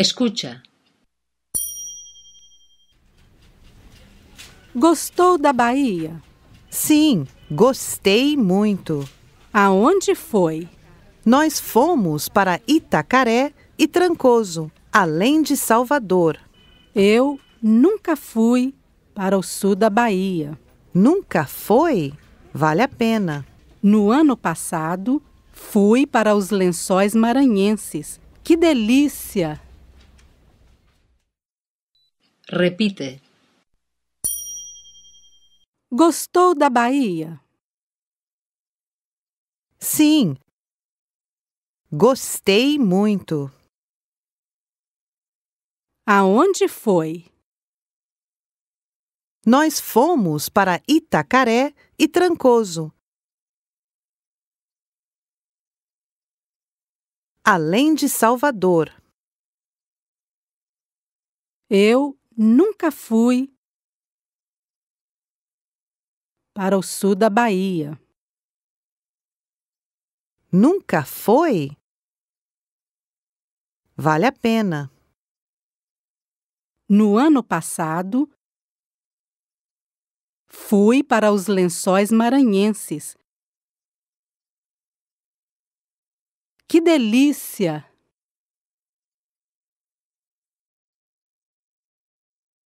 Escucha. Gostou da Bahia? Sim, gostei muito. Aonde foi? Nós fomos para Itacaré e Trancoso, além de Salvador. Eu nunca fui para o sul da Bahia. Nunca foi? Vale a pena. No ano passado, fui para os lençóis maranhenses. Que delícia! Repite. Gostou da Bahia? Sim. Gostei muito. Aonde foi? Nós fomos para Itacaré e Trancoso. Além de Salvador. Eu nunca fui para o sul da Bahia. Nunca foi? Vale a pena. No ano passado, fui para os lençóis maranhenses. Que delícia!